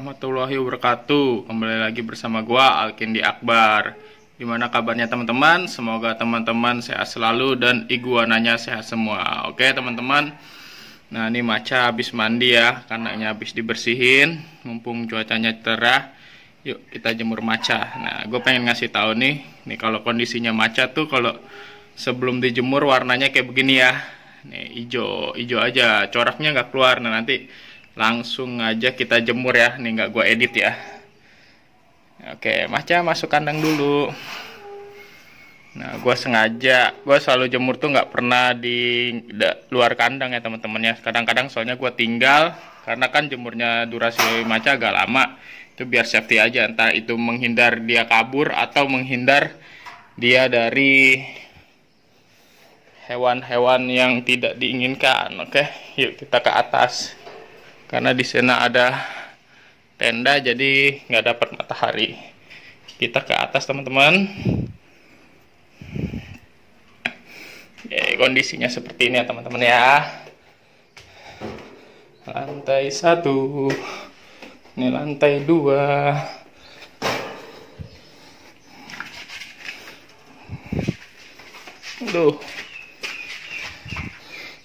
warahmatullahi wabarakatuh. Kembali lagi bersama gua Alkindi Akbar. Gimana kabarnya teman-teman? Semoga teman-teman sehat selalu dan iguananya sehat semua. Oke, teman-teman. Nah, ini maca habis mandi ya, kanaknya habis dibersihin, mumpung cuacanya cerah. Yuk, kita jemur maca. Nah, gue pengen ngasih tahu nih, nih kalau kondisinya maca tuh kalau sebelum dijemur warnanya kayak begini ya. Nih, hijau, hijau aja, coraknya nggak keluar. Nah, nanti langsung aja kita jemur ya nih nggak gue edit ya oke maca masuk kandang dulu nah gue sengaja gue selalu jemur tuh nggak pernah di da, luar kandang ya teman-teman ya kadang-kadang soalnya gue tinggal karena kan jemurnya durasi maca agak lama itu biar safety aja entah itu menghindar dia kabur atau menghindar dia dari hewan-hewan yang tidak diinginkan oke yuk kita ke atas karena di sana ada tenda jadi nggak dapat matahari kita ke atas teman-teman kondisinya seperti ini ya teman-teman ya lantai satu ini lantai dua Aduh,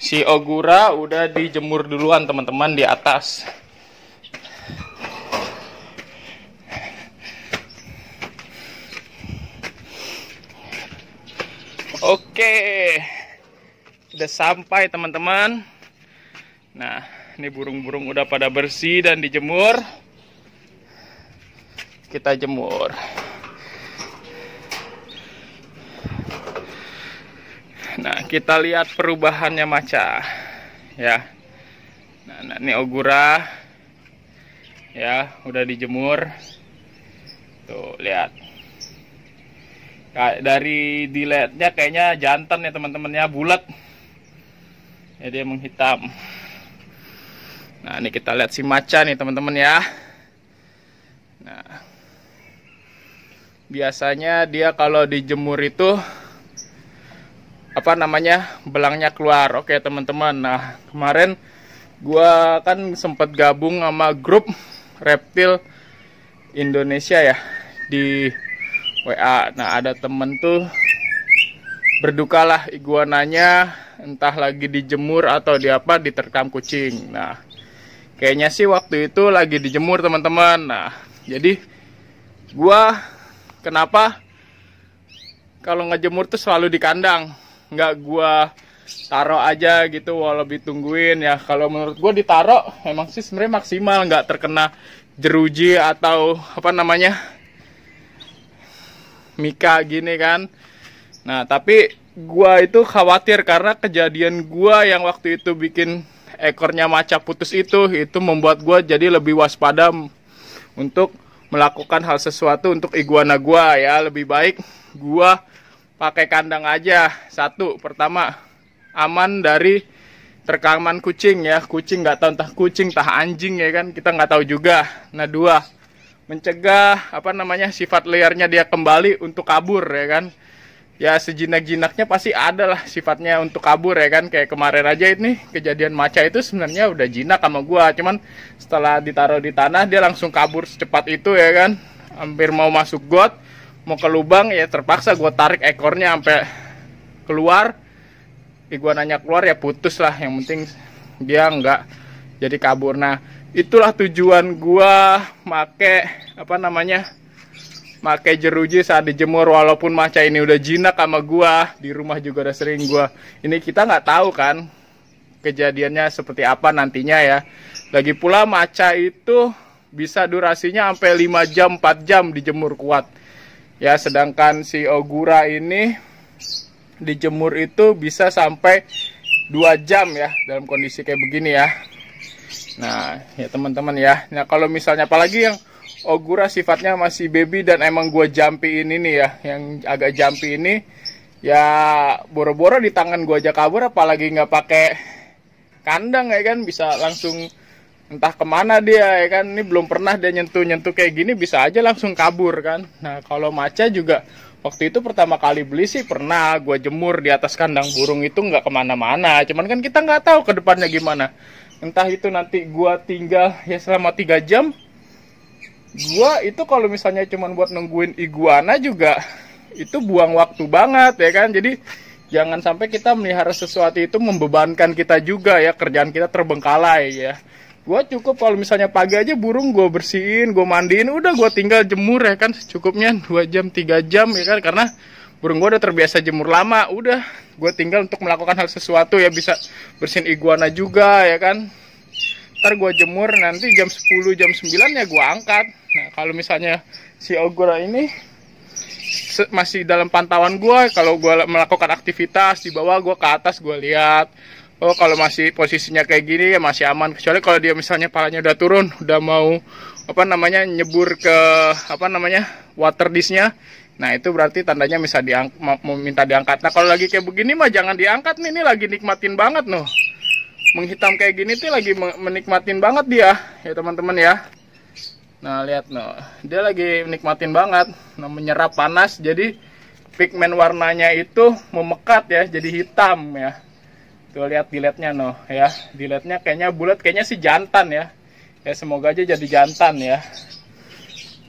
si Ogura udah dijemur duluan teman-teman di atas oke udah sampai teman-teman nah ini burung-burung udah pada bersih dan dijemur kita jemur Nah, kita lihat perubahannya maca. Ya. Nah, nah ini ogura. Ya, udah dijemur. Tuh, lihat. Dari diletnya kayaknya jantan ya teman-temannya, bulat. Ya dia menghitam. Nah, ini kita lihat si maca nih teman-teman ya. Nah, biasanya dia kalau dijemur itu apa namanya belangnya keluar oke teman-teman nah kemarin gua kan sempat gabung sama grup reptil Indonesia ya di WA nah ada temen tuh berdukalah iguananya entah lagi dijemur atau di apa diterkam kucing nah kayaknya sih waktu itu lagi dijemur teman-teman nah jadi gua kenapa kalau ngejemur tuh selalu di kandang nggak gua taruh aja gitu walau ditungguin ya kalau menurut gua ditaruh emang sih sebenarnya maksimal nggak terkena jeruji atau apa namanya mika gini kan nah tapi gua itu khawatir karena kejadian gua yang waktu itu bikin ekornya macak putus itu itu membuat gua jadi lebih waspada untuk melakukan hal sesuatu untuk iguana gua ya lebih baik gua pakai kandang aja satu pertama aman dari terkaman kucing ya kucing nggak tahu entah kucing entah anjing ya kan kita nggak tahu juga nah dua mencegah apa namanya sifat liarnya dia kembali untuk kabur ya kan ya sejinak-jinaknya pasti ada lah sifatnya untuk kabur ya kan kayak kemarin aja ini kejadian maca itu sebenarnya udah jinak sama gua cuman setelah ditaruh di tanah dia langsung kabur secepat itu ya kan hampir mau masuk got mau ke lubang ya terpaksa gue tarik ekornya sampai keluar nanya keluar ya putus lah yang penting dia nggak jadi kabur nah itulah tujuan gue make apa namanya make jeruji saat dijemur walaupun maca ini udah jinak sama gue di rumah juga udah sering gue ini kita nggak tahu kan kejadiannya seperti apa nantinya ya lagi pula maca itu bisa durasinya sampai 5 jam 4 jam dijemur kuat Ya, sedangkan si Ogura ini dijemur itu bisa sampai 2 jam ya dalam kondisi kayak begini ya. Nah, ya teman-teman ya. Nah, kalau misalnya apalagi yang Ogura sifatnya masih baby dan emang gua jampi ini nih ya, yang agak jampi ini ya boro-boro di tangan gua aja kabur apalagi nggak pakai kandang ya kan bisa langsung entah kemana dia ya kan ini belum pernah dia nyentuh nyentuh kayak gini bisa aja langsung kabur kan nah kalau maca juga waktu itu pertama kali beli sih pernah gue jemur di atas kandang burung itu nggak kemana-mana cuman kan kita nggak tahu ke depannya gimana entah itu nanti gue tinggal ya selama tiga jam gue itu kalau misalnya cuman buat nungguin iguana juga itu buang waktu banget ya kan jadi jangan sampai kita melihara sesuatu itu membebankan kita juga ya kerjaan kita terbengkalai ya gue cukup kalau misalnya pagi aja burung gue bersihin gue mandiin udah gue tinggal jemur ya kan secukupnya dua jam tiga jam ya kan karena burung gue udah terbiasa jemur lama udah gue tinggal untuk melakukan hal sesuatu ya bisa bersihin iguana juga ya kan ntar gue jemur nanti jam 10 jam 9 ya gue angkat nah kalau misalnya si ogura ini masih dalam pantauan gue kalau gue melakukan aktivitas di bawah gue ke atas gue lihat oh kalau masih posisinya kayak gini ya masih aman kecuali kalau dia misalnya palanya udah turun udah mau apa namanya nyebur ke apa namanya water dishnya nah itu berarti tandanya bisa diang minta diangkat nah kalau lagi kayak begini mah jangan diangkat nih ini lagi nikmatin banget noh menghitam kayak gini tuh lagi menikmatin banget dia ya teman-teman ya nah lihat noh dia lagi nikmatin banget nah menyerap panas jadi pigmen warnanya itu memekat ya jadi hitam ya Tuh lihat diletnya noh ya. Diletnya kayaknya bulat kayaknya si jantan ya. Ya semoga aja jadi jantan ya.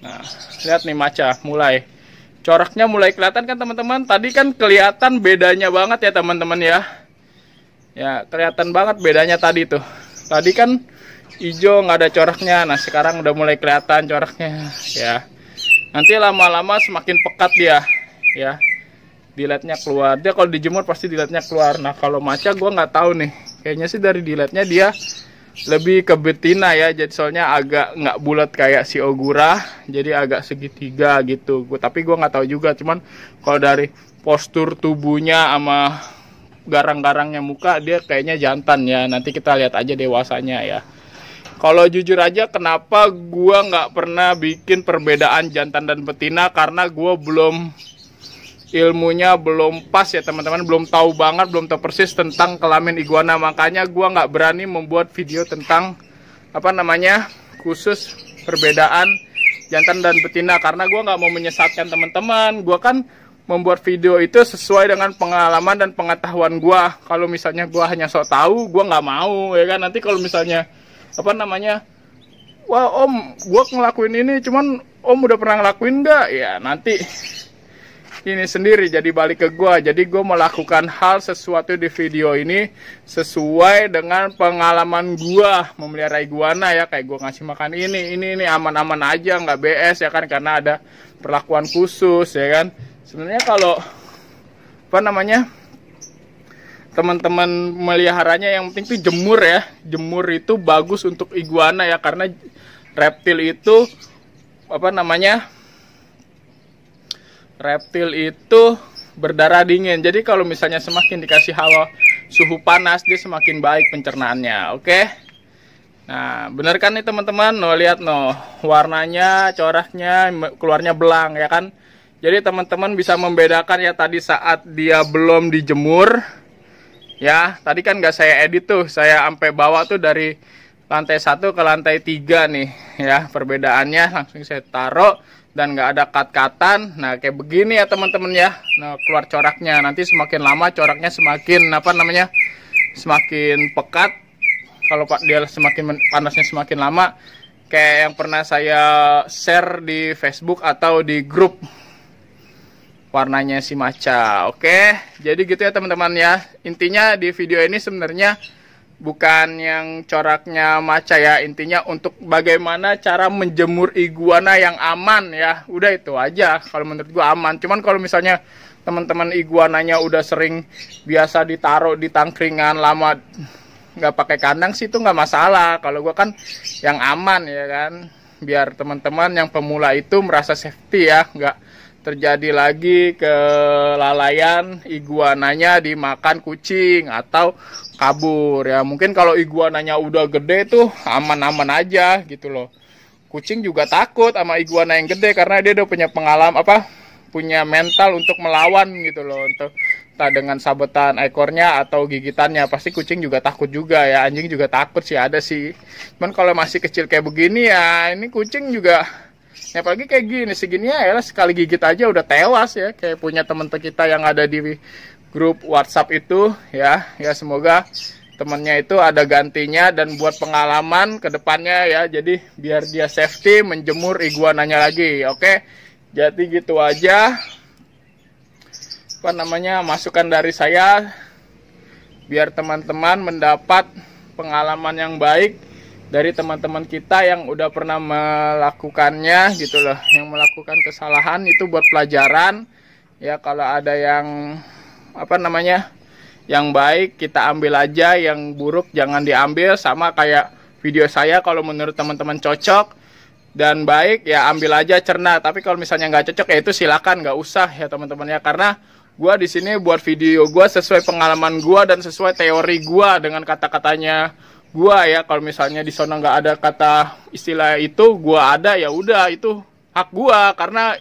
Nah, lihat nih maca mulai. Coraknya mulai kelihatan kan teman-teman? Tadi kan kelihatan bedanya banget ya teman-teman ya. Ya, kelihatan banget bedanya tadi tuh. Tadi kan hijau nggak ada coraknya. Nah, sekarang udah mulai kelihatan coraknya ya. Nanti lama-lama semakin pekat dia ya diletnya keluar dia kalau dijemur pasti diletnya keluar nah kalau maca gue nggak tahu nih kayaknya sih dari diletnya dia lebih ke betina ya jadi soalnya agak nggak bulat kayak si ogura jadi agak segitiga gitu gua tapi gue nggak tahu juga cuman kalau dari postur tubuhnya sama garang-garangnya muka dia kayaknya jantan ya nanti kita lihat aja dewasanya ya kalau jujur aja kenapa gue nggak pernah bikin perbedaan jantan dan betina karena gue belum ilmunya belum pas ya teman-teman belum tahu banget belum tahu persis tentang kelamin iguana makanya gua nggak berani membuat video tentang apa namanya khusus perbedaan jantan dan betina karena gua nggak mau menyesatkan teman-teman gua kan membuat video itu sesuai dengan pengalaman dan pengetahuan gua kalau misalnya gua hanya sok tahu gua nggak mau ya kan nanti kalau misalnya apa namanya wah om gua ngelakuin ini cuman om udah pernah ngelakuin nggak ya nanti ini sendiri jadi balik ke gua jadi gua melakukan hal sesuatu di video ini sesuai dengan pengalaman gua memelihara iguana ya kayak gua ngasih makan ini ini ini aman-aman aja nggak BS ya kan karena ada perlakuan khusus ya kan sebenarnya kalau apa namanya teman-teman meliharanya yang penting tuh jemur ya jemur itu bagus untuk iguana ya karena reptil itu apa namanya reptil itu berdarah dingin. Jadi kalau misalnya semakin dikasih hawa suhu panas, dia semakin baik pencernaannya. Oke. Nah, bener kan nih teman-teman? No, lihat no, warnanya, coraknya, keluarnya belang ya kan? Jadi teman-teman bisa membedakan ya tadi saat dia belum dijemur. Ya, tadi kan nggak saya edit tuh, saya sampai bawa tuh dari lantai satu ke lantai tiga nih ya perbedaannya langsung saya taruh dan nggak ada kat-katan nah kayak begini ya teman-teman ya nah keluar coraknya nanti semakin lama coraknya semakin apa namanya semakin pekat kalau pak dia semakin panasnya semakin lama kayak yang pernah saya share di Facebook atau di grup warnanya si maca oke jadi gitu ya teman-teman ya intinya di video ini sebenarnya bukan yang coraknya maca ya intinya untuk bagaimana cara menjemur iguana yang aman ya udah itu aja kalau menurut gua aman cuman kalau misalnya teman-teman iguananya udah sering biasa ditaruh di tangkringan lama nggak pakai kandang sih itu nggak masalah kalau gua kan yang aman ya kan biar teman-teman yang pemula itu merasa safety ya nggak terjadi lagi kelalaian iguananya dimakan kucing atau kabur ya mungkin kalau iguananya udah gede tuh aman-aman aja gitu loh kucing juga takut sama iguana yang gede karena dia udah punya pengalaman apa punya mental untuk melawan gitu loh untuk entah dengan sabetan ekornya atau gigitannya pasti kucing juga takut juga ya anjing juga takut sih ada sih cuman kalau masih kecil kayak begini ya ini kucing juga Ya, pagi kayak gini segini ya lah sekali gigit aja udah tewas ya kayak punya temen kita yang ada di grup WhatsApp itu ya ya semoga temennya itu ada gantinya dan buat pengalaman kedepannya ya jadi biar dia safety menjemur iguananya lagi oke jadi gitu aja apa namanya masukan dari saya biar teman-teman mendapat pengalaman yang baik dari teman-teman kita yang udah pernah melakukannya gitu loh yang melakukan kesalahan itu buat pelajaran ya kalau ada yang apa namanya yang baik kita ambil aja yang buruk jangan diambil sama kayak video saya kalau menurut teman-teman cocok dan baik ya ambil aja cerna tapi kalau misalnya nggak cocok ya itu silakan nggak usah ya teman-teman ya karena gua di sini buat video gua sesuai pengalaman gua dan sesuai teori gua dengan kata-katanya gua ya kalau misalnya di sana nggak ada kata istilah itu gua ada ya udah itu hak gua karena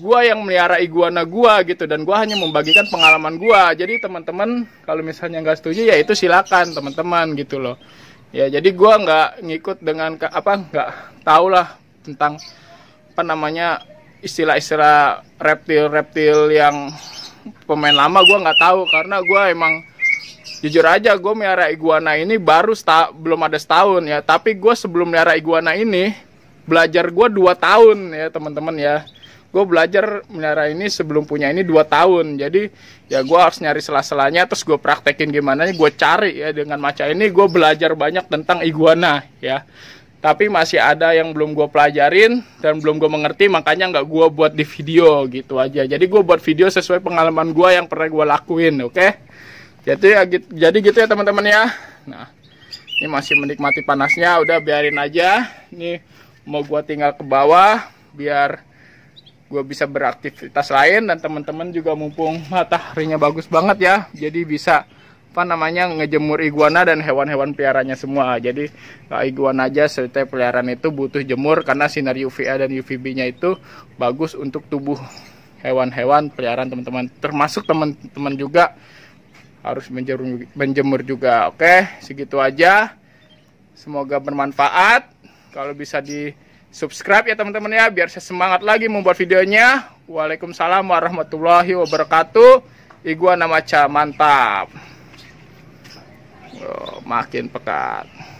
gua yang melihara iguana gua gitu dan gua hanya membagikan pengalaman gua jadi teman-teman kalau misalnya nggak setuju ya itu silakan teman-teman gitu loh ya jadi gua nggak ngikut dengan ke, apa nggak tau lah tentang apa namanya istilah-istilah reptil-reptil yang pemain lama gua nggak tahu karena gua emang jujur aja gue miara iguana ini baru sta belum ada setahun ya tapi gue sebelum miara iguana ini belajar gue dua tahun ya teman-teman ya gue belajar miara ini sebelum punya ini dua tahun jadi ya gue harus nyari sela-selanya terus gue praktekin gimana gue cari ya dengan maca ini gue belajar banyak tentang iguana ya tapi masih ada yang belum gue pelajarin dan belum gue mengerti makanya nggak gue buat di video gitu aja jadi gue buat video sesuai pengalaman gue yang pernah gue lakuin oke okay? jadi ya jadi gitu ya teman-teman ya nah ini masih menikmati panasnya udah biarin aja ini mau gua tinggal ke bawah biar gua bisa beraktivitas lain dan teman-teman juga mumpung mataharinya bagus banget ya jadi bisa apa namanya ngejemur iguana dan hewan-hewan piaranya semua jadi iguana aja serta peliharaan itu butuh jemur karena sinar UVA dan UVB nya itu bagus untuk tubuh hewan-hewan peliharaan teman-teman termasuk teman-teman juga harus menjemur, juga oke segitu aja semoga bermanfaat kalau bisa di subscribe ya teman-teman ya biar saya semangat lagi membuat videonya Waalaikumsalam warahmatullahi wabarakatuh Iguana macam mantap oh, makin pekat